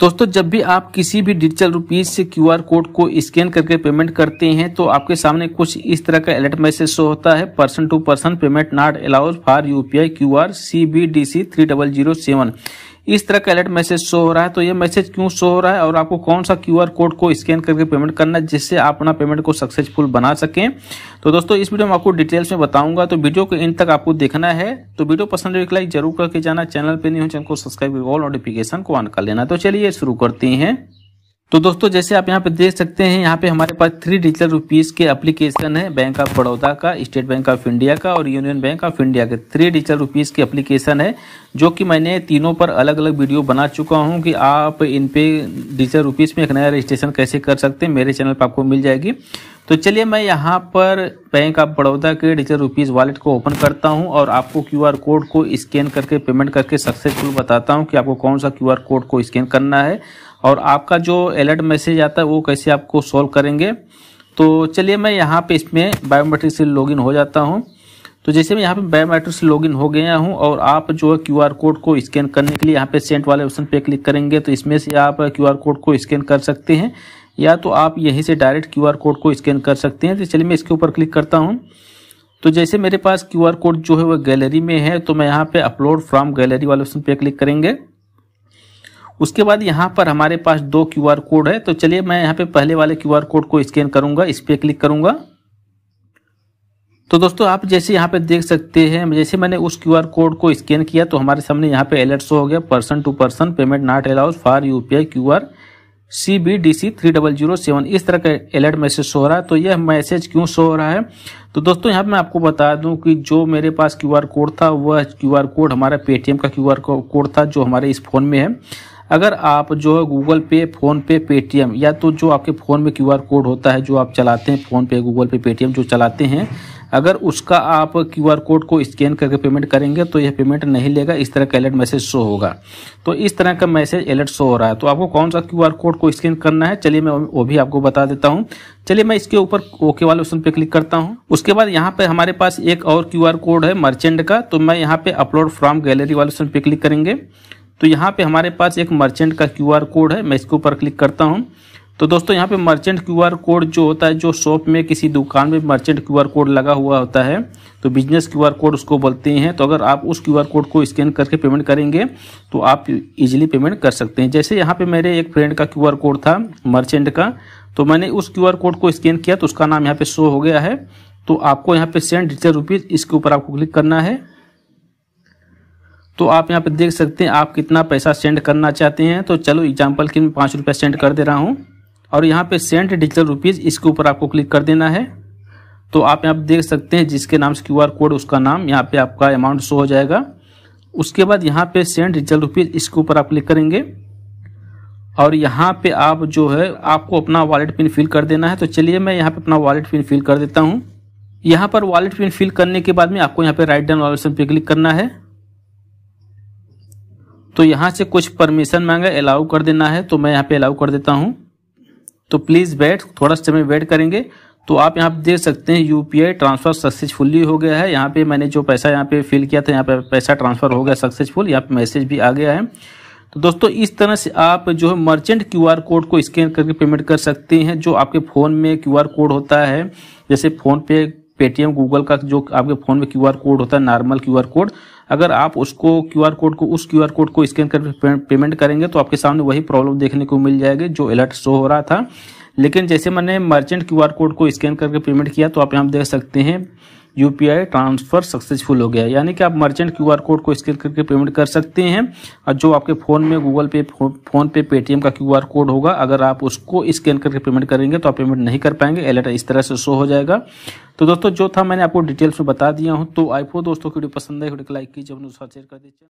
दोस्तों जब भी आप किसी भी डिजिटल रुपीज से क्यू कोड को स्कैन करके पेमेंट करते हैं तो आपके सामने कुछ इस तरह का अलर्ट मैसेज शो होता है person to person payment not allowed for UPI R C B D C three double zero seven इस तरह का अलर्ट मैसेज शो हो रहा है तो ये मैसेज क्यों शो हो रहा है और आपको कौन सा क्यू कोड को स्कैन करके पेमेंट करना है जिससे आप अपना पेमेंट को सक्सेसफुल बना सकें तो दोस्तों इस वीडियो में आपको डिटेल्स में बताऊंगा तो वीडियो को इन तक आपको देखना है तो वीडियो पसंद तो एक लाइक जरूर करके जाना चैनल पर नहीं हो चैनल तो को सब्सक्राइब ऑल नोटिफिकेशन को ऑन कर लेना तो चलिए शुरू करते हैं तो दोस्तों जैसे आप यहाँ पे देख सकते हैं यहाँ पे हमारे पास थ्री डिजिटल रुपीज़ के एप्लीकेशन है बैंक ऑफ बड़ौदा का स्टेट बैंक ऑफ इंडिया का और यूनियन बैंक ऑफ इंडिया के थ्री डिजिटल रुपीज़ के एप्लीकेशन है जो कि मैंने तीनों पर अलग अलग वीडियो बना चुका हूँ कि आप इन पे डिजिटल रुपीज़ में एक नया रजिस्ट्रेशन कैसे कर सकते हैं मेरे चैनल पर आपको मिल जाएगी तो चलिए मैं यहाँ पर बैंक ऑफ बड़ौदा के डिजिटल रुपीज़ वॉलेट को ओपन करता हूँ और आपको क्यू कोड को स्कैन करके पेमेंट करके सक्सेसफुल बताता हूँ कि आपको कौन सा क्यू कोड को स्कैन करना है और आपका जो अलर्ट मैसेज आता है वो कैसे आपको सॉल्व करेंगे तो चलिए मैं यहाँ पे इसमें बायोमेट्रिक से लॉगिन हो जाता हूँ तो जैसे मैं यहाँ पे बायोमेट्रिक से लॉगिन हो गया हूँ और आप जो है क्यू कोड को स्कैन करने के लिए यहाँ पे सेंट वाले ऑप्शन पे क्लिक करेंगे तो इसमें से आप क्यू कोड को स्कैन कर सकते हैं या तो आप यहीं से डायरेक्ट क्यू कोड को स्कैन कर सकते हैं तो चलिए मैं इसके ऊपर क्लिक करता हूँ तो जैसे मेरे पास क्यू कोड जो है वह गैलरी में है तो मैं यहाँ पे अपलोड फ्रॉम गैलरी वाले ऑप्शन पे क्लिक करेंगे उसके बाद यहाँ पर हमारे पास दो क्यू आर कोड है तो चलिए मैं यहाँ पे पहले वाले क्यू आर कोड को स्कैन करूँगा इस पर क्लिक करूँगा तो दोस्तों आप जैसे यहाँ पे देख सकते हैं जैसे मैंने उस क्यू आर कोड को स्कैन किया तो हमारे सामने यहाँ पे अलर्ट शो हो गया person to person payment not allowed for U P I Q R C B D C three double zero seven इस तरह का अलर्ट मैसेज शो हो रहा है तो यह मैसेज क्यों शो हो रहा है तो दोस्तों यहाँ पे मैं आपको बता दूं कि जो मेरे पास क्यू आर कोड था वह क्यू आर कोड हमारा पेटीएम का क्यू आर कोड था जो हमारे इस फोन में है अगर आप जो है गूगल पे फ़ोन पे पेटीएम या तो जो आपके फ़ोन में क्यूआर कोड होता है जो आप चलाते हैं फ़ोन पे गूगल पे पेटीएम जो चलाते हैं अगर उसका आप क्यू आर कोड को स्कैन करके पेमेंट करेंगे तो यह पेमेंट नहीं लेगा इस तरह का अलर्ट मैसेज शो होगा तो इस तरह का मैसेज अलर्ट शो हो रहा है तो आपको कौन सा क्यू आर कोड को स्कैन करना है चलिए मैं वो भी आपको बता देता हूँ चलिए मैं इसके ऊपर ओके वाले ऑप्शन पे क्लिक करता हूँ उसके बाद यहाँ पे हमारे पास एक और क्यू आर कोड है मर्चेंट का तो मैं यहाँ पे अपलोड फ्रॉम गैलरी वाले ऑप्शन पे क्लिक करेंगे तो यहाँ पे हमारे पास एक मर्चेंट का क्यूआर कोड है मैं इसके ऊपर क्लिक करता हूँ तो दोस्तों यहाँ पे मर्चेंट क्यूआर कोड जो होता है जो शॉप में किसी दुकान में मर्चेंट क्यूआर कोड लगा हुआ होता है तो बिजनेस क्यूआर कोड उसको बोलते हैं तो अगर आप उस क्यूआर कोड को स्कैन करके पेमेंट करेंगे तो आप इजीली पेमेंट कर सकते हैं जैसे यहाँ पे मेरे एक फ्रेंड का क्यूआर कोड था मर्चेंट का तो मैंने उस क्यू कोड को स्कैन किया तो उसका नाम यहाँ पे शो हो गया है तो आपको यहाँ पे सेंड डिजिटल रुपीज़ इसके ऊपर आपको क्लिक करना है तो आप यहाँ पे देख सकते हैं आप कितना पैसा सेंड करना चाहते हैं तो चलो एग्जाम्पल के मैं पाँच रुपये सेंड कर दे रहा हूँ और यहाँ पे सेंड डिजिटल रुपीज़ इसके ऊपर आपको क्लिक कर देना है तो आप यहाँ पे देख सकते हैं जिसके नाम से क्यू कोड उसका नाम यहाँ पे आपका अमाउंट शो हो जाएगा उसके बाद यहाँ पे सेंड डिजिटल रुपीज़ इसके ऊपर आप क्लिक करेंगे और यहाँ पे आप जो है आपको अपना वॉलेट पिन फिल कर देना है तो चलिए मैं यहाँ पे अपना वॉलेट पिन फिल कर देता हूँ यहाँ पर वॉलेट पिन फिल करने के बाद में आपको यहाँ पे राइट डाउन ऑप्शन पे क्लिक करना है तो यहाँ से कुछ परमिशन मांगा अलाउ कर देना है तो मैं यहाँ पे अलाउ कर देता हूँ तो प्लीज़ वेट थोड़ा समय वेट करेंगे तो आप यहाँ पे देख सकते हैं यू ट्रांसफ़र सक्सेसफुली हो गया है यहाँ पे मैंने जो पैसा यहाँ पे फिल किया था यहाँ पे पैसा ट्रांसफ़र हो गया सक्सेसफुल यहाँ पे मैसेज भी आ गया है तो दोस्तों इस तरह से आप जो है मर्चेंट क्यूआर कोड को स्कैन करके पेमेंट कर सकते हैं जो आपके फ़ोन में क्यूआर कोड होता है जैसे फोन पे पेटीएम गूगल का जो आपके फ़ोन में क्यूआर कोड होता है नॉर्मल क्यूआर कोड अगर आप उसको क्यू कोड को उस क्यू कोड को स्कैन कर पेमेंट करेंगे तो आपके सामने वही प्रॉब्लम देखने को मिल जाएगी जो अलर्ट शो हो रहा था लेकिन जैसे मैंने मर्चेंट क्यू कोड को स्कैन करके पेमेंट किया तो आप यहाँ देख सकते हैं यू ट्रांसफर सक्सेसफुल हो गया यानी कि आप मर्चेंट क्यू कोड को स्कैन करके पेमेंट कर सकते हैं और जो आपके फ़ोन में गूगल पे फोन पे पेटीएम का क्यू कोड होगा अगर आप उसको स्कैन करके पेमेंट करेंगे तो आप पेमेंट नहीं कर पाएंगे अलर्ट इस तरह से शो हो जाएगा तो दोस्तों जो था मैंने आपको डिटेल्स में बता दिया हूँ तो आईफो दोस्तों की वीडियो पसंद है वीडियो को लाइक कीजिए अपने साथ शेयर कर दीजिए